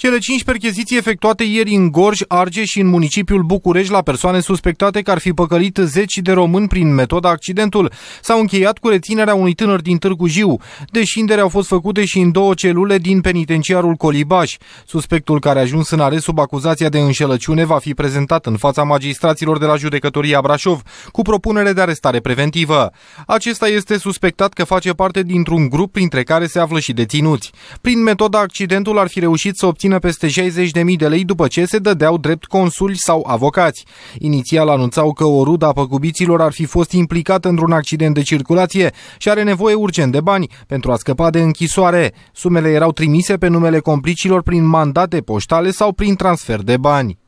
Cele cinci percheziții efectuate ieri în Gorj, Arge și în municipiul București la persoane suspectate că ar fi păcălit zeci de români prin metoda accidentul s-au încheiat cu reținerea unui tânăr din Târgu Jiu. Deșindere au fost făcute și în două celule din penitenciarul Colibaș. Suspectul care a ajuns în are sub acuzația de înșelăciune va fi prezentat în fața magistraților de la judecătoria Brașov cu propunere de arestare preventivă. Acesta este suspectat că face parte dintr-un grup printre care se află și deținuți. Prin metoda accidentul ar fi reușit să obțină obțină peste 60.000 de lei după ce se dădeau drept consuli sau avocați. Inițial anunțau că o rudă a păgubiților ar fi fost implicată într-un accident de circulație și are nevoie urgent de bani pentru a scăpa de închisoare. Sumele erau trimise pe numele complicilor prin mandate poștale sau prin transfer de bani.